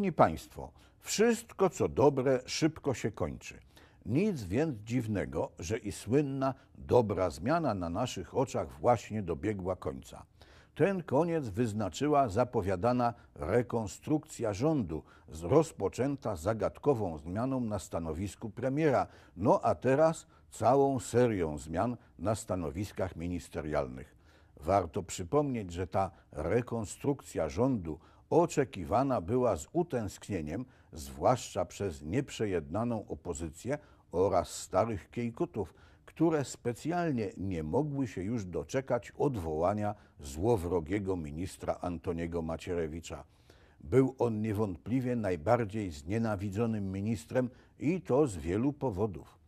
Szanowni Państwo, wszystko co dobre szybko się kończy. Nic więc dziwnego, że i słynna dobra zmiana na naszych oczach właśnie dobiegła końca. Ten koniec wyznaczyła zapowiadana rekonstrukcja rządu, rozpoczęta zagadkową zmianą na stanowisku premiera, no a teraz całą serią zmian na stanowiskach ministerialnych. Warto przypomnieć, że ta rekonstrukcja rządu oczekiwana była z utęsknieniem, zwłaszcza przez nieprzejednaną opozycję oraz starych kiejkutów, które specjalnie nie mogły się już doczekać odwołania złowrogiego ministra Antoniego Macierewicza. Był on niewątpliwie najbardziej znienawidzonym ministrem i to z wielu powodów.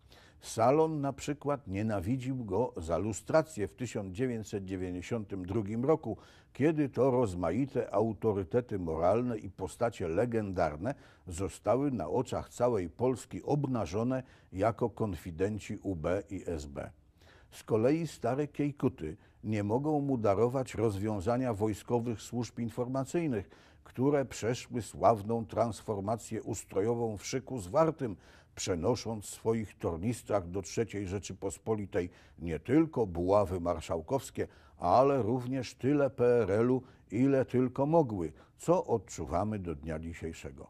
Salon na przykład nienawidził go za lustrację w 1992 roku, kiedy to rozmaite autorytety moralne i postacie legendarne zostały na oczach całej Polski obnażone jako konfidenci UB i SB. Z kolei stare Kiejkuty nie mogą mu darować rozwiązania wojskowych służb informacyjnych, które przeszły sławną transformację ustrojową w szyku zwartym, przenosząc w swoich tornistach do III Rzeczypospolitej nie tylko buławy marszałkowskie, ale również tyle PRL-u, ile tylko mogły, co odczuwamy do dnia dzisiejszego.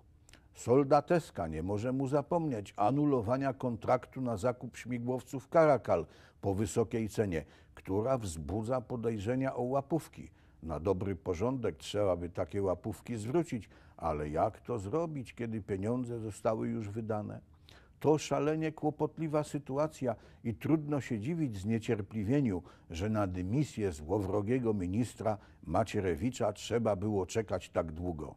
Soldateska nie może mu zapomnieć anulowania kontraktu na zakup śmigłowców Karakal po wysokiej cenie, która wzbudza podejrzenia o łapówki – na dobry porządek trzeba by takie łapówki zwrócić, ale jak to zrobić, kiedy pieniądze zostały już wydane? To szalenie kłopotliwa sytuacja i trudno się dziwić zniecierpliwieniu, że na dymisję złowrogiego ministra Macierewicza trzeba było czekać tak długo.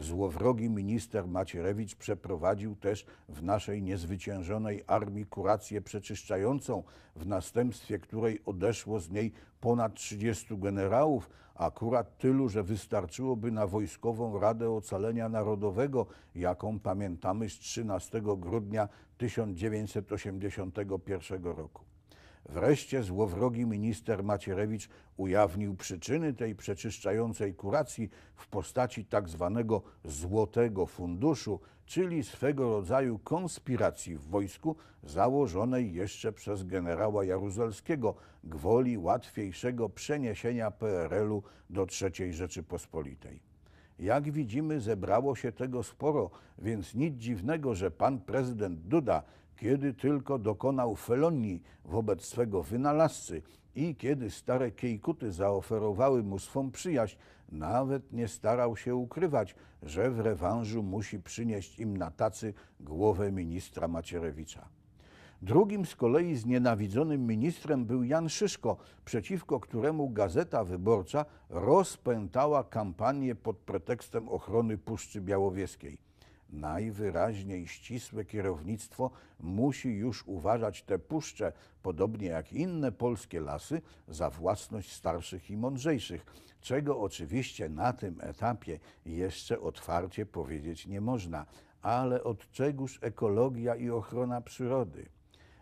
Złowrogi minister Macierewicz przeprowadził też w naszej niezwyciężonej armii kurację przeczyszczającą, w następstwie której odeszło z niej ponad 30 generałów, akurat tylu, że wystarczyłoby na Wojskową Radę Ocalenia Narodowego, jaką pamiętamy z 13 grudnia 1981 roku. Wreszcie złowrogi minister Macierewicz ujawnił przyczyny tej przeczyszczającej kuracji w postaci tak zwanego złotego funduszu, czyli swego rodzaju konspiracji w wojsku założonej jeszcze przez generała Jaruzelskiego gwoli łatwiejszego przeniesienia PRL-u do III Rzeczypospolitej. Jak widzimy, zebrało się tego sporo, więc nic dziwnego, że pan prezydent Duda kiedy tylko dokonał felonii wobec swego wynalazcy i kiedy stare Kiejkuty zaoferowały mu swą przyjaźń, nawet nie starał się ukrywać, że w rewanżu musi przynieść im na tacy głowę ministra Macierewicza. Drugim z kolei znienawidzonym ministrem był Jan Szyszko, przeciwko któremu Gazeta Wyborcza rozpętała kampanię pod pretekstem ochrony Puszczy Białowieskiej najwyraźniej ścisłe kierownictwo musi już uważać te puszcze, podobnie jak inne polskie lasy, za własność starszych i mądrzejszych, czego oczywiście na tym etapie jeszcze otwarcie powiedzieć nie można. Ale od czegóż ekologia i ochrona przyrody?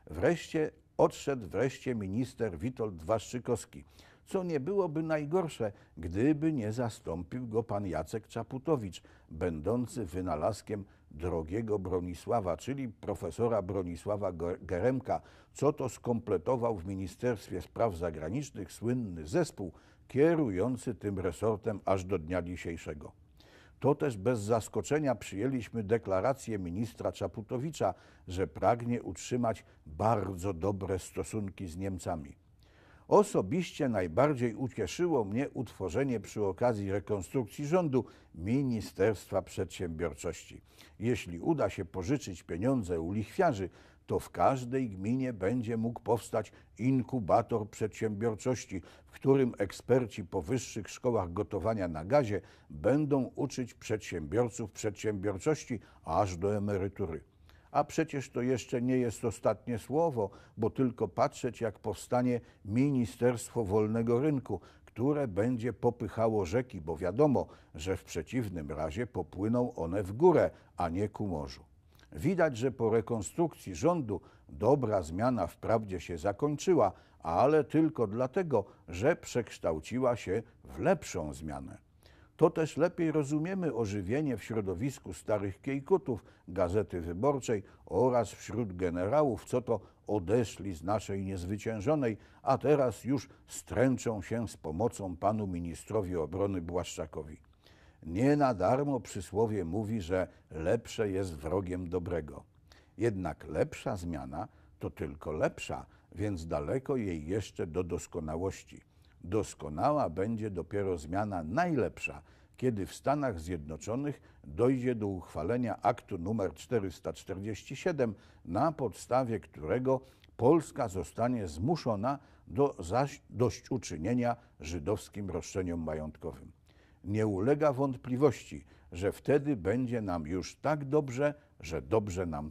Wreszcie odszedł wreszcie minister Witold Waszczykowski co nie byłoby najgorsze, gdyby nie zastąpił go pan Jacek Czaputowicz, będący wynalazkiem drogiego Bronisława, czyli profesora Bronisława Geremka, co to skompletował w Ministerstwie Spraw Zagranicznych słynny zespół kierujący tym resortem aż do dnia dzisiejszego. To też bez zaskoczenia przyjęliśmy deklarację ministra Czaputowicza, że pragnie utrzymać bardzo dobre stosunki z Niemcami. Osobiście najbardziej ucieszyło mnie utworzenie przy okazji rekonstrukcji rządu Ministerstwa Przedsiębiorczości. Jeśli uda się pożyczyć pieniądze u lichwiarzy, to w każdej gminie będzie mógł powstać inkubator przedsiębiorczości, w którym eksperci po wyższych szkołach gotowania na gazie będą uczyć przedsiębiorców przedsiębiorczości aż do emerytury. A przecież to jeszcze nie jest ostatnie słowo, bo tylko patrzeć, jak powstanie Ministerstwo Wolnego Rynku, które będzie popychało rzeki, bo wiadomo, że w przeciwnym razie popłyną one w górę, a nie ku morzu. Widać, że po rekonstrukcji rządu dobra zmiana wprawdzie się zakończyła, ale tylko dlatego, że przekształciła się w lepszą zmianę to też lepiej rozumiemy ożywienie w środowisku starych kiejkutów Gazety Wyborczej oraz wśród generałów, co to odeszli z naszej niezwyciężonej, a teraz już stręczą się z pomocą panu ministrowi obrony Błaszczakowi. Nie na darmo przysłowie mówi, że lepsze jest wrogiem dobrego. Jednak lepsza zmiana to tylko lepsza, więc daleko jej jeszcze do doskonałości. Doskonała będzie dopiero zmiana najlepsza, kiedy w Stanach Zjednoczonych dojdzie do uchwalenia aktu numer 447, na podstawie którego Polska zostanie zmuszona do dość uczynienia żydowskim roszczeniom majątkowym. Nie ulega wątpliwości, że wtedy będzie nam już tak dobrze, że dobrze nam